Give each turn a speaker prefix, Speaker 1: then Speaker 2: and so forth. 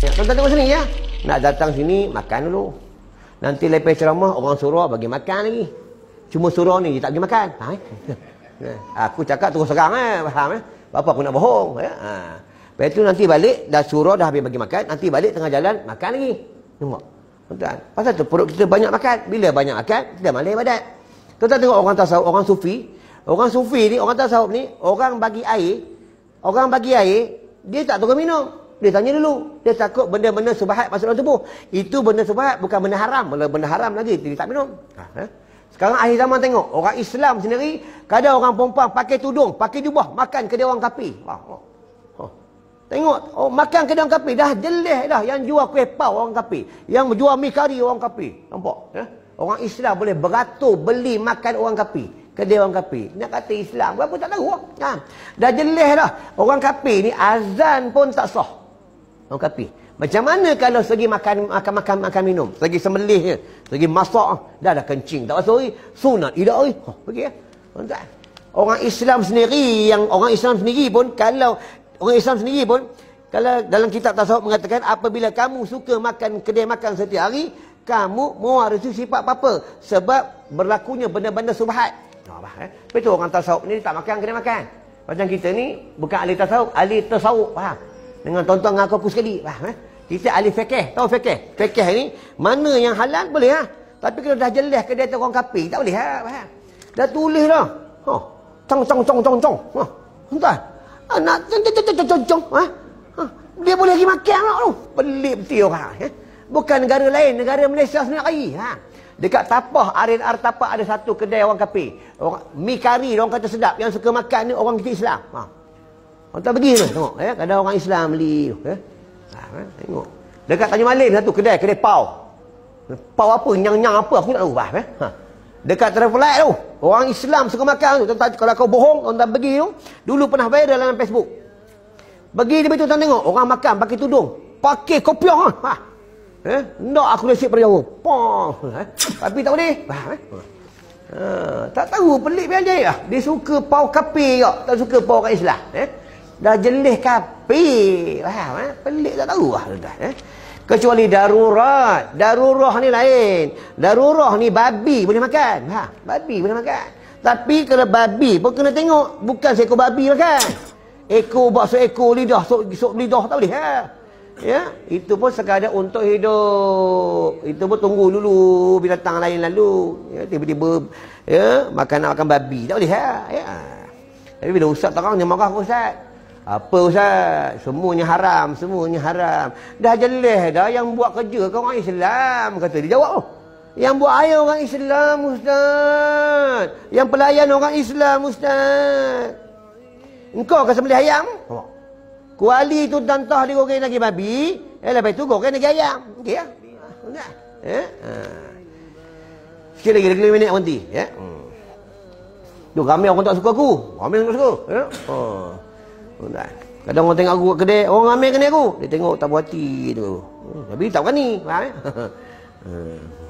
Speaker 1: Ya, Tuan-tuan tengok sini ya. Nak datang sini, makan dulu. Nanti lepas ceramah, orang suruh bagi makan lagi. Cuma suruh ni, dia tak bagi makan. Ha? Eh? Ya, aku cakap terus serang, eh? faham ya? Eh? Bapak aku nak bohong. Ya? Ha. Lepas tu nanti balik, dah suruh dah habis bagi makan. Nanti balik tengah jalan, makan lagi. Tengok. Tuan-tuan, pasal tu perut kita banyak makan. Bila banyak makan, kita malah ibadat. Tuan-tuan tengok orang tasawuf, orang sufi. Orang sufi ni, orang tasawuf ni, orang bagi air, orang bagi air, dia tak tukar minum. Dia tanya dulu. Dia takut benda-benda subahat masuk dalam tubuh. Itu benda subahat bukan benda haram. Benda, benda haram lagi. Dia tak minum. Ha, ha? Sekarang akhir zaman tengok. Orang Islam sendiri. Kadang orang perempuan pakai tudung. Pakai jubah. Makan kedai orang kapi. Ha? Ha? Tengok. Oh, makan kedai orang kapi. Dah jelih dah. Yang jual kuih pau orang kapi. Yang jual mie kari orang kapi. Nampak? Ha? Orang Islam boleh beratur beli makan orang kapi. Kedai orang kapi. Nak kata Islam. Berapa tak tahu. Ha? ha. Dah jelih dah. Orang kapi ni azan pun tak sah. Orang kapi. Macam mana kalau segi makan makan makan, makan minum? Segi sembelih je. Segi masak dah dah kencing. Tak pasal hari sunat idak hari. Ha, pergi ya. Orang Islam sendiri yang orang Islam sendiri pun kalau orang Islam sendiri pun kalau dalam kitab tasawuf mengatakan apabila kamu suka makan kedai makan setiap hari, kamu mewarisi sifat apa-apa sebab berlakunya benda-benda subhat. Ha, bah, eh. Tapi orang tasawuf ni tak makan kedai makan. Macam kita ni bukan ahli tasawuf, ahli tasawuf. Faham? Dengan tonton dengan aku, aku sekali. Ha, eh? Kita alif fekeh. Tahu fekeh? Fekeh ni, mana yang halal boleh. Ha? Tapi kalau dah jelas ke dia tu orang kapi, tak boleh. Ha? Dah tulis dah. oh, Cong, cong, cong, cong, cong. Ha? Entah. Anak, ha, cong, cong, cong, cong, cong, Ha? ha? Dia boleh pergi makan lah tu. Pelik beti orang. Ha? Bukan negara lain, negara Malaysia sendiri. Ha? Dekat Tapah, Arin Artapah ada satu kedai orang kapi. Orang, mi kari, orang kata sedap. Yang suka makan ni orang kita Islam. Ha? Orang tak pergi tu tengok ya. Eh. Ada orang Islam beli tu ya. Ha, tengok. Dekat Tanjung Malim satu kedai, kedai pau. Pau apa, nyang-nyang apa aku tak tahu bah. Ya. Ha. Dekat travel light tu, orang Islam suka makan tu. Tentang, kalau kau bohong, orang tak pergi tu. Dulu pernah viral dalam Facebook. Pergi tiba tu tengok, tengok orang makan pakai tudung. Pakai kopiah ha. ha. Eh, ndak aku dah siap pada jauh. Pah. Eh. Tapi tak boleh. Bah, eh. Uh, tak tahu pelik dia ya. Dia suka pau kapi ya. Tak suka pau orang Islam, eh dah jelih kapi Faham eh? Pelik tak tahu lah dah eh. Kecuali darurat. Darurah ni lain. Darurah ni babi boleh makan. Ha, babi boleh makan. Tapi kalau babi pun kena tengok. Bukan seekor babi makan. Lah Ekor buat seekor lidah. Sok, sok lidah tak boleh. Ha? Ya? Itu pun sekadar untuk hidup. Itu pun tunggu dulu. bila Binatang lain lalu. Ya, Tiba-tiba ya? makan nak makan babi. Tak boleh. Ha? Ya? Tapi bila usap tak orang dia marah ke apa Ustaz? Semuanya haram, semuanya haram. Dah jelas dah yang buat kerja kau orang Islam. Kata dia jawab oh. Yang buat air orang Islam Ustaz. Yang pelayan orang Islam Ustaz. Engkau akan sembelih ayam? Oh. Kuali tu tantah di goreng lagi babi. Eh lepas tu goreng lagi ayam. Okey ya? Eh? Ha. Sikit lagi, lagi minit berhenti. Ya? Hmm. Duh, ramai orang tak suka aku. Ramai orang tak suka. Ya? Oh. Tuan-tuan. Kadang orang tengok aku kat kedai, orang ambil kedai aku. Dia tengok tak berhati tu. Tapi hmm, tak berani. Faham ya?